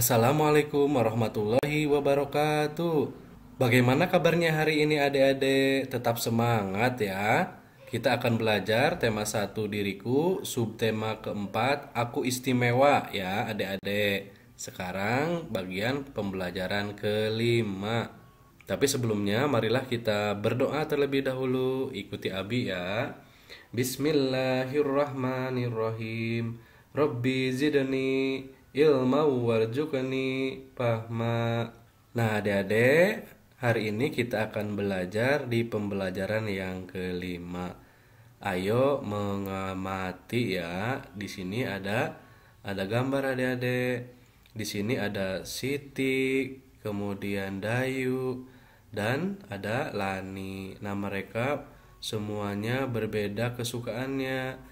Assalamualaikum warahmatullahi wabarakatuh. Bagaimana kabarnya hari ini adik-adik? Tetap semangat ya. Kita akan belajar tema 1 diriku, subtema keempat aku istimewa ya adik-adik. Sekarang bagian pembelajaran kelima. Tapi sebelumnya marilah kita berdoa terlebih dahulu. Ikuti Abi ya. Bismillahirrahmanirrahim. Rabbi zidni ilma warjukani pahma. Nah, adik-adik, hari ini kita akan belajar di pembelajaran yang kelima. Ayo mengamati ya. Di sini ada ada gambar adik-adik. Di sini ada Siti, kemudian Dayu, dan ada Lani. Nah, mereka semuanya berbeda kesukaannya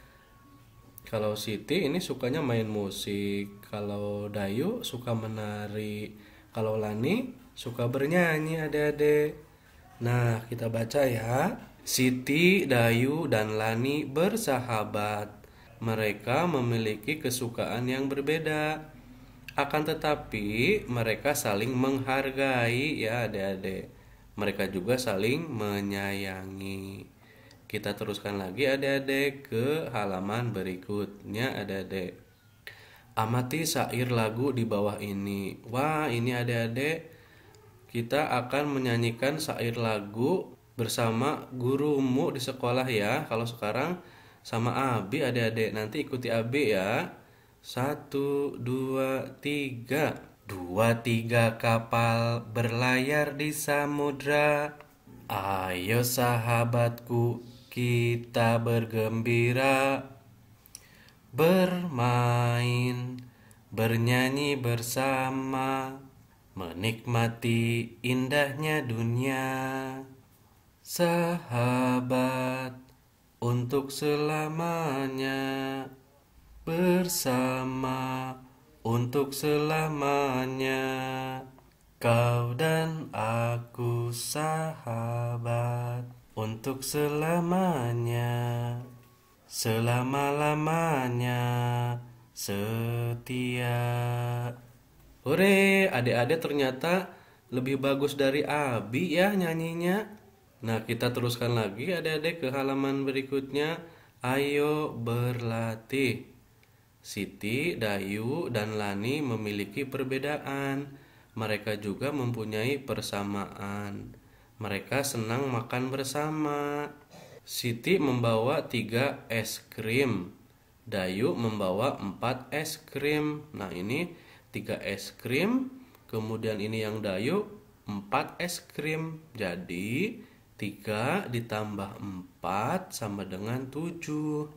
kalau Siti ini sukanya main musik, kalau Dayu suka menari, kalau Lani suka bernyanyi adik-adik. Nah, kita baca ya. Siti, Dayu, dan Lani bersahabat. Mereka memiliki kesukaan yang berbeda. Akan tetapi, mereka saling menghargai ya adik-adik. Mereka juga saling menyayangi. Kita teruskan lagi adik-adik ke halaman berikutnya adik-adik. Amati syair lagu di bawah ini. Wah, ini adik-adik kita akan menyanyikan syair lagu bersama gurumu di sekolah ya. Kalau sekarang sama Abi adik-adik nanti ikuti Abi ya. Satu, dua, tiga. Dua tiga kapal berlayar di samudra. Ayo sahabatku kita bergembira, bermain, bernyanyi bersama, menikmati indahnya dunia. Sahabat, untuk selamanya, bersama, untuk selamanya, kau dan aku sahabat untuk selamanya, selama-lamanya setia. Hore, adik-adik ternyata lebih bagus dari Abi ya nyanyinya. Nah, kita teruskan lagi adik-adik ke halaman berikutnya. Ayo berlatih. Siti, Dayu, dan Lani memiliki perbedaan. Mereka juga mempunyai persamaan. Mereka senang makan bersama. Siti membawa tiga es krim. Dayu membawa empat es krim. Nah ini tiga es krim. Kemudian ini yang Dayu empat es krim. Jadi tiga ditambah empat sama dengan tujuh.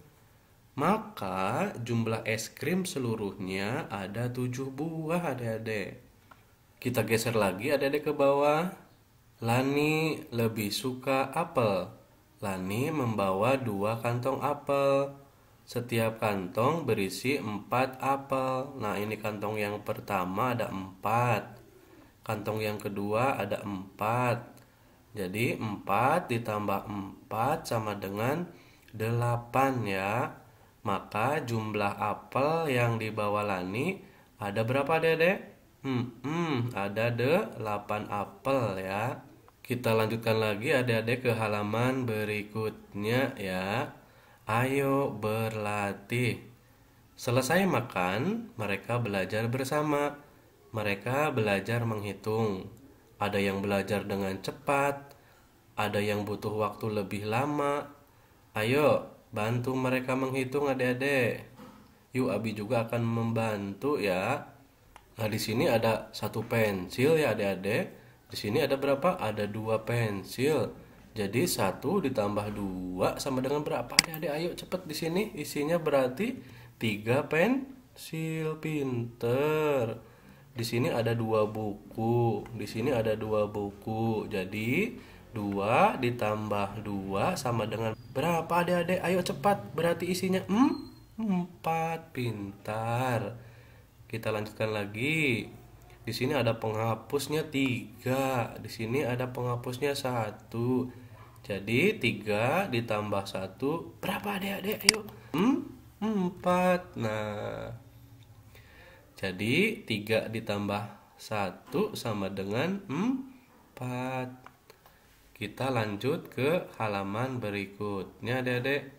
Maka jumlah es krim seluruhnya ada tujuh buah adik-adik. Kita geser lagi adik-adik ke bawah. Lani lebih suka apel. Lani membawa dua kantong apel. Setiap kantong berisi empat apel. Nah, ini kantong yang pertama ada empat. Kantong yang kedua ada empat. Jadi empat ditambah empat sama dengan delapan ya. Maka jumlah apel yang dibawa Lani ada berapa, Dedek? Hmm, hmm ada delapan apel ya kita lanjutkan lagi adik-adik ke halaman berikutnya ya. Ayo berlatih. Selesai makan, mereka belajar bersama. Mereka belajar menghitung. Ada yang belajar dengan cepat, ada yang butuh waktu lebih lama. Ayo, bantu mereka menghitung adik-adik. Yuk, Abi juga akan membantu ya. Nah, di sini ada satu pensil ya adik-adik di sini ada berapa? Ada dua pensil. Jadi satu ditambah dua sama dengan berapa? Adik-adik ayo cepet di sini. Isinya berarti tiga pensil pinter. Di sini ada dua buku. Di sini ada dua buku. Jadi dua ditambah dua sama dengan berapa adik-adik? Ayo cepat, berarti isinya empat pintar. Kita lanjutkan lagi di sini ada penghapusnya tiga di sini ada penghapusnya satu jadi tiga ditambah satu berapa adik-adik ayo hmm, empat nah jadi tiga ditambah satu sama dengan empat kita lanjut ke halaman berikutnya adik-adik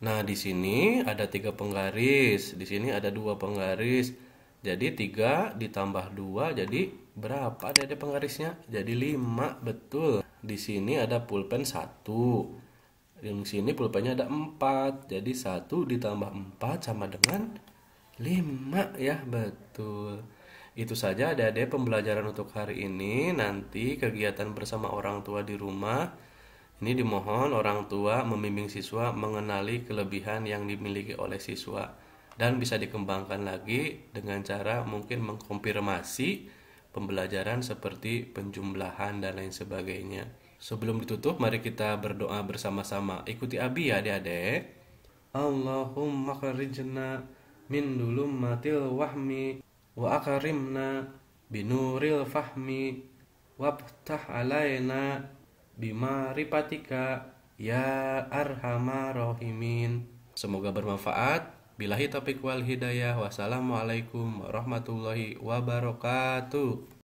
nah di sini ada tiga penggaris di sini ada dua penggaris jadi 3 ditambah 2 jadi berapa dede penggarisnya? Jadi 5 betul. Di sini ada pulpen 1. Di sini pulpennya ada 4. Jadi 1 ditambah 4 sama dengan 5 ya betul. Itu saja ada-ada pembelajaran untuk hari ini. Nanti kegiatan bersama orang tua di rumah ini dimohon orang tua membimbing siswa mengenali kelebihan yang dimiliki oleh siswa dan bisa dikembangkan lagi dengan cara mungkin mengkonfirmasi pembelajaran seperti penjumlahan dan lain sebagainya. Sebelum ditutup, mari kita berdoa bersama-sama. Ikuti Abi ya adik-adik. Allahumma kharijna min matil wahmi wa akarimna binuril fahmi wabtah alaina bimaripatika ya arhamarohimin Semoga bermanfaat. Bilahi topik wal hidayah. Wassalamualaikum warahmatullahi wabarakatuh.